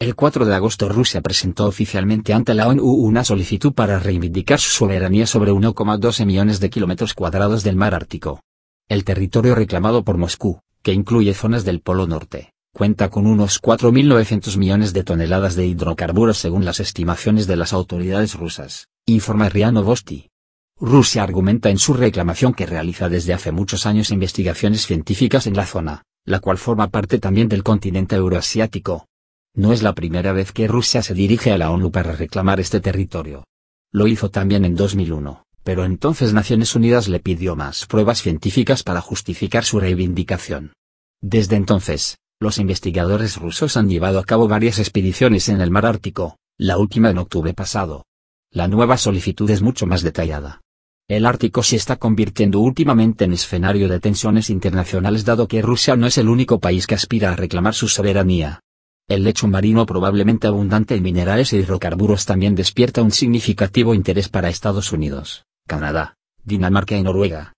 El 4 de agosto Rusia presentó oficialmente ante la ONU una solicitud para reivindicar su soberanía sobre 1,12 millones de kilómetros cuadrados del mar Ártico. El territorio reclamado por Moscú, que incluye zonas del Polo Norte, cuenta con unos 4.900 millones de toneladas de hidrocarburos según las estimaciones de las autoridades rusas, informa Ria Rusia argumenta en su reclamación que realiza desde hace muchos años investigaciones científicas en la zona, la cual forma parte también del continente euroasiático no es la primera vez que Rusia se dirige a la ONU para reclamar este territorio. Lo hizo también en 2001, pero entonces Naciones Unidas le pidió más pruebas científicas para justificar su reivindicación. Desde entonces, los investigadores rusos han llevado a cabo varias expediciones en el mar Ártico, la última en octubre pasado. La nueva solicitud es mucho más detallada. El Ártico se está convirtiendo últimamente en escenario de tensiones internacionales dado que Rusia no es el único país que aspira a reclamar su soberanía, el lecho marino probablemente abundante en minerales e hidrocarburos también despierta un significativo interés para Estados Unidos, Canadá, Dinamarca y Noruega,